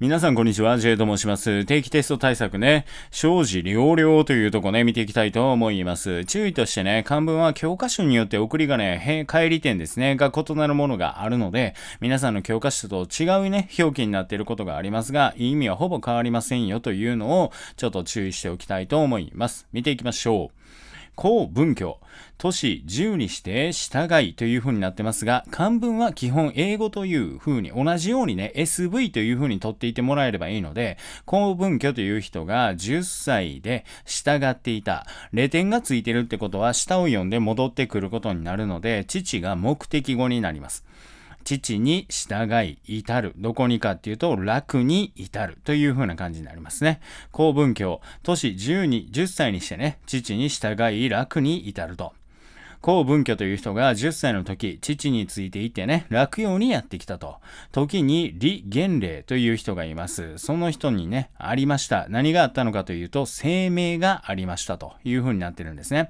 皆さんこんにちは、J と申します。定期テスト対策ね、生じ両量というとこね、見ていきたいと思います。注意としてね、漢文は教科書によって送りがね、返り点ですね、が異なるものがあるので、皆さんの教科書と違うね、表記になっていることがありますが、意味はほぼ変わりませんよというのを、ちょっと注意しておきたいと思います。見ていきましょう。公文教、都市10にして従いという風になってますが、漢文は基本英語という風に、同じようにね、SV という風に取っていてもらえればいいので、公文教という人が10歳で従っていた。0点がついてるってことは、下を読んで戻ってくることになるので、父が目的語になります。父に従い至る。どこにかっていうと、楽に至るというふうな感じになりますね。公文教、年10に、10歳にしてね、父に従い楽に至ると。公文教という人が10歳の時、父についていてね、楽ようにやってきたと。時に李元霊という人がいます。その人にね、ありました。何があったのかというと、声明がありましたというふうになってるんですね。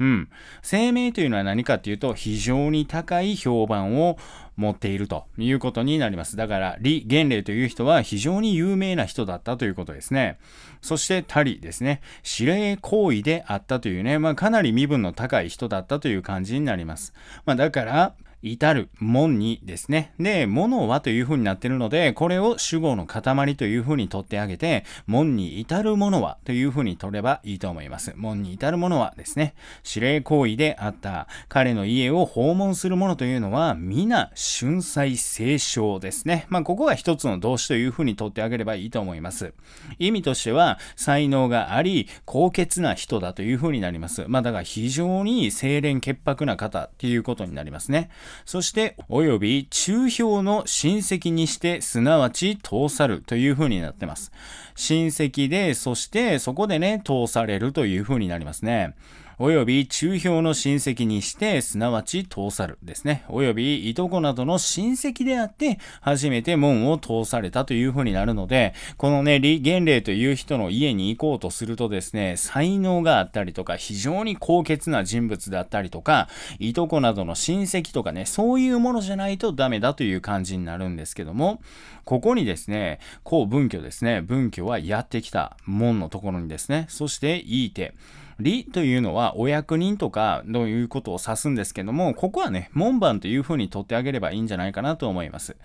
うん。声明というのは何かっていうと、非常に高い評判を持っているということになります。だから、李元礼という人は非常に有名な人だったということですね。そして、タリですね。司令行為であったというね、まあ、かなり身分の高い人だったという感じになります。まあ、だから、至る門にですね。で、物はという風になってるので、これを主語の塊という風に取ってあげて、門に至るものはという風に取ればいいと思います。門に至るものはですね、指令行為であった。彼の家を訪問する者というのは、皆、春祭聖章ですね。まあ、ここが一つの動詞という風に取ってあげればいいと思います。意味としては、才能があり、高潔な人だという風になります。まあ、だから非常に清廉潔白な方っていうことになりますね。そして、および中表の親戚にして、すなわち通さるという風になってます。親戚で、そしてそこでね、通されるという風になりますね。および中表の親戚にして、すなわち通さるですね。およびいとこなどの親戚であって、初めて門を通されたというふうになるので、このね、李元霊という人の家に行こうとするとですね、才能があったりとか、非常に高潔な人物だったりとか、いとこなどの親戚とかね、そういうものじゃないとダメだという感じになるんですけども、ここにですね、こう文教ですね、文教はやってきた門のところにですね、そしていい手。理というのはお役人とかのいうことを指すんですけども、ここはね、門番というふうに取ってあげればいいんじゃないかなと思います。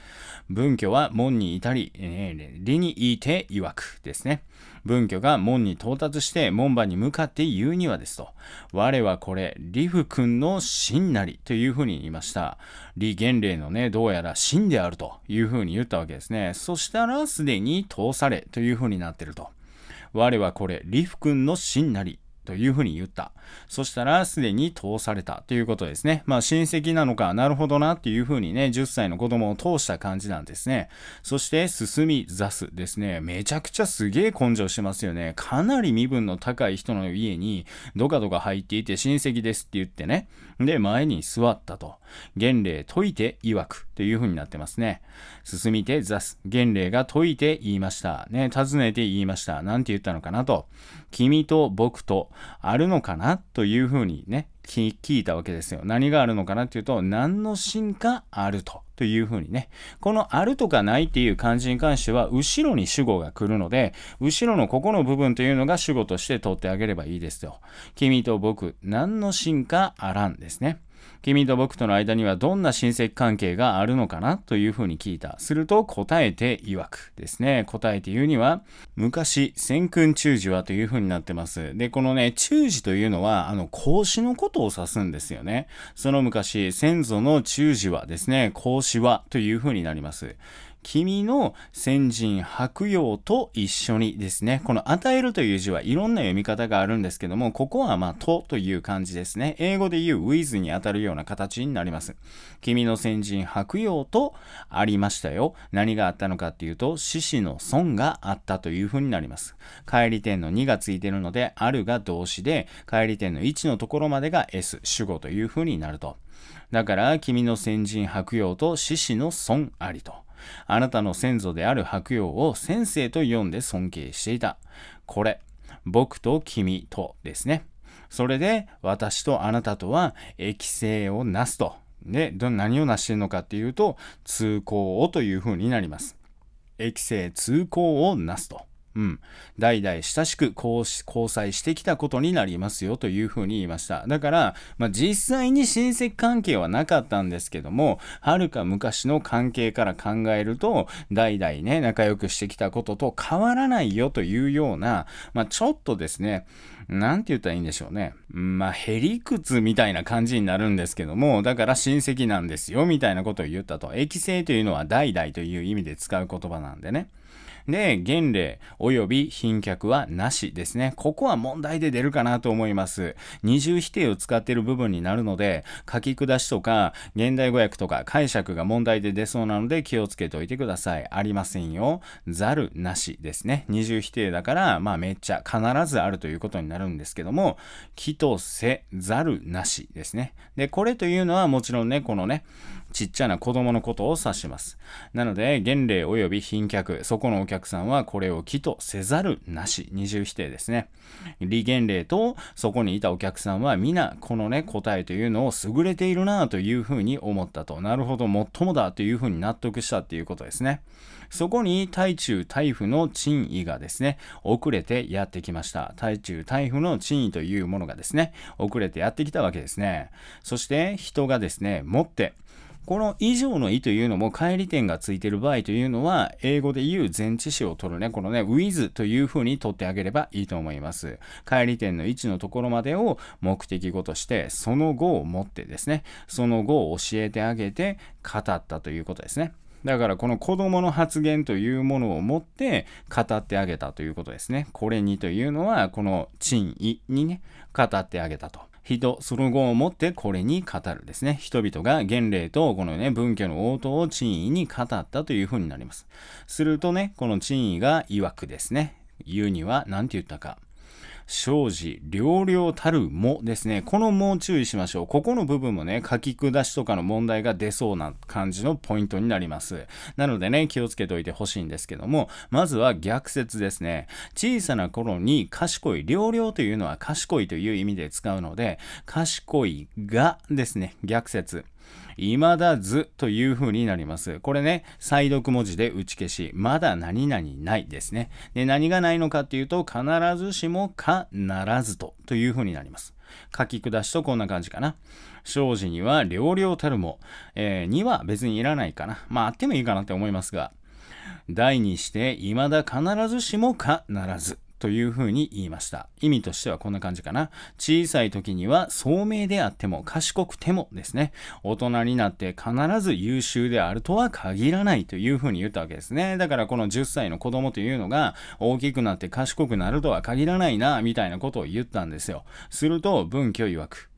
文教は門にいたり、えー、理にいて曰くですね。文教が門に到達して門番に向かって言うにはですと、我はこれ、理不君の真なりというふうに言いました。理元霊のね、どうやら真であるというふうに言ったわけですね。そしたらすでに通されというふうになってると。我はこれ、理不君の真なりというふうに言った。そしたら、すでに通されたということですね。まあ、親戚なのか、なるほどなっていうふうにね、10歳の子供を通した感じなんですね。そして、進み、ざすですね。めちゃくちゃすげえ根性しますよね。かなり身分の高い人の家に、どかどか入っていて親戚ですって言ってね。で、前に座ったと。原礼解いて曰く。というふうになってますね。進みて座す。元霊が解いて言いました。ね、尋ねて言いました。なんて言ったのかなと。君と僕とあるのかなというふうにね、聞いたわけですよ。何があるのかなっていうと、何の進化あると。というふうにね。このあるとかないっていう漢字に関しては、後ろに主語が来るので、後ろのここの部分というのが主語として取ってあげればいいですよ。君と僕、何の進化あらんですね。君と僕との間にはどんな親戚関係があるのかなというふうに聞いた。すると答えて曰くですね。答えて言うには、昔、千君中寺はというふうになってます。で、このね、中寺というのは、あの、孔子のことを指すんですよね。その昔、先祖の中寺はですね、孔子はというふうになります。君の先人白陽と一緒にですね。この与えるという字はいろんな読み方があるんですけども、ここはまあ、とという感じですね。英語で言う with に当たるような形になります。君の先人白陽とありましたよ。何があったのかっていうと、獅子の損があったというふうになります。帰り点の2がついてるので、あるが動詞で、帰り点の1のところまでが S、主語というふうになると。だから、君の先人白陽と獅子の損ありと。あなたの先祖である白陽を先生と呼んで尊敬していた。これ、僕と君とですね。それで、私とあなたとは、液性をなすと。で、何をなしてるのかっていうと、通行をというふうになります。液性通行をなすと。うん、代々親しく交際してきたことになりますよというふうに言いました。だから、まあ、実際に親戚関係はなかったんですけども、はるか昔の関係から考えると、代々ね、仲良くしてきたことと変わらないよというような、まあ、ちょっとですね、なんて言ったらいいんでしょうね。まあ、へりくつみたいな感じになるんですけども、だから親戚なんですよ、みたいなことを言ったと。液性というのは代々という意味で使う言葉なんでね。で、原例及び賓客はなしですね。ここは問題で出るかなと思います。二重否定を使っている部分になるので、書き下しとか、現代語訳とか解釈が問題で出そうなので気をつけておいてください。ありませんよ。ざるなしですね。二重否定だから、まあめっちゃ必ずあるということになります。なるんですけども、きとせざるなしですね。で、これというのはもちろんね、このね、ちっちゃな子供のことを指します。なので、原例及び賓客、そこのお客さんはこれをきとせざるなし、二重否定ですね。理原例と、そこにいたお客さんは皆、このね、答えというのを優れているなというふうに思ったと。なるほど、もっともだというふうに納得したっていうことですね。そこに台中台風の珍意がですね、遅れてやってきました。台中台風の珍意というものがですね、遅れてやってきたわけですね。そして人がですね、持って、この以上の意というのも帰り点がついている場合というのは、英語で言う前置詞を取るね、このね、with というふうに取ってあげればいいと思います。帰り点の位置のところまでを目的語として、その後を持ってですね、その後を教えてあげて語ったということですね。だからこの子供の発言というものを持って語ってあげたということですね。これにというのは、この珍意にね、語ってあげたと。人、その後をもってこれに語るですね。人々が元礼とこのね、文教の応答を珍意に語ったというふうになります。するとね、この珍意が曰くですね。言うには何て言ったか。生じ、両々たるもですね。このも注意しましょう。ここの部分もね、書き下しとかの問題が出そうな感じのポイントになります。なのでね、気をつけておいてほしいんですけども、まずは逆説ですね。小さな頃に賢い、両々というのは賢いという意味で使うので、賢いがですね、逆説。未だずという風になります。これね、再読文字で打ち消し、まだ何々ないですね。で、何がないのかっていうと、必ずしもかならずとという風になります。書き下しとこんな感じかな。庄司には良々たるも、えー、には別にいらないかな。まあ、あってもいいかなって思いますが、題にして、未だ必ずしもかならず。というふうに言いました。意味としてはこんな感じかな。小さい時には聡明であっても賢くてもですね、大人になって必ず優秀であるとは限らないというふうに言ったわけですね。だからこの10歳の子供というのが大きくなって賢くなるとは限らないな、みたいなことを言ったんですよ。すると文教曰く、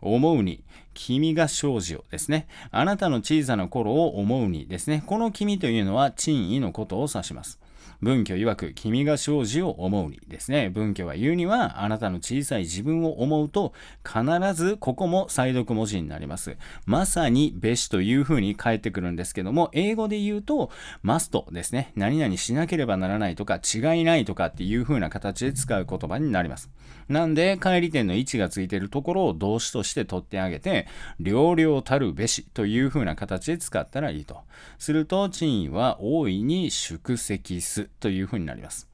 思うに、君が生じをですね。あなたの小さな頃を思うにですね。この君というのは、珍意のことを指します。文教曰く、君が生じを思うにですね、文教は言うには、あなたの小さい自分を思うと、必ずここも再読文字になります。まさに、べしという風に返ってくるんですけども、英語で言うと、マストですね、何々しなければならないとか、違いないとかっていう風な形で使う言葉になります。なんで、返り点の位置がついているところを動詞として取ってあげて、両々たるべしという風な形で使ったらいいと。すると、チンは大いに宿席すというふうになります。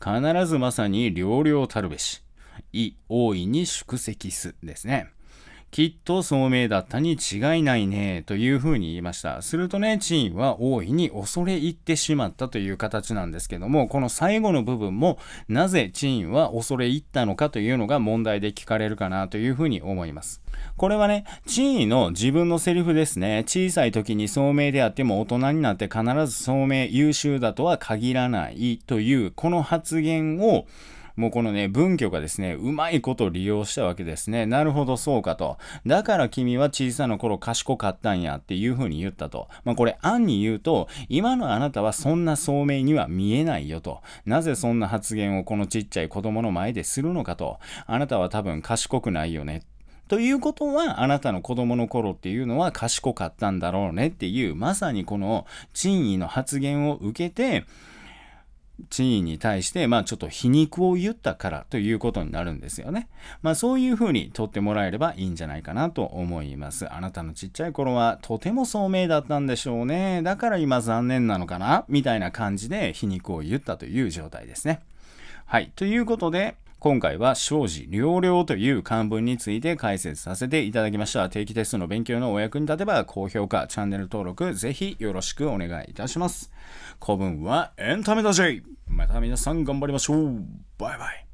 必ずまさに両々たるべし。い、大いに宿席すですね。きっと聡明だったに違いないね、というふうに言いました。するとね、チーンは大いに恐れ入ってしまったという形なんですけども、この最後の部分も、なぜチーンは恐れ入ったのかというのが問題で聞かれるかなというふうに思います。これはね、チーンの自分のセリフですね。小さい時に聡明であっても大人になって必ず聡明、優秀だとは限らないという、この発言を、もうこのね、文教がですね、うまいことを利用したわけですね。なるほど、そうかと。だから君は小さな頃賢かったんやっていうふうに言ったと。まあ、これ、暗に言うと、今のあなたはそんな聡明には見えないよと。なぜそんな発言をこのちっちゃい子供の前でするのかと。あなたは多分賢くないよね。ということは、あなたの子供の頃っていうのは賢かったんだろうねっていう、まさにこの珍意の発言を受けて、地位に対して、まあ、ちょっと皮肉を言ったからということになるんですよね。まあ、そういうふうに取ってもらえればいいんじゃないかなと思います。あなたのちっちゃい頃はとても聡明だったんでしょうね。だから今残念なのかなみたいな感じで皮肉を言ったという状態ですね。はい。ということで、今回は生じ両領という漢文について解説させていただきました。定期テストの勉強のお役に立てば高評価、チャンネル登録、ぜひよろしくお願いいたします。古文はエンタメだぜまた皆さん頑張りましょうバイバイ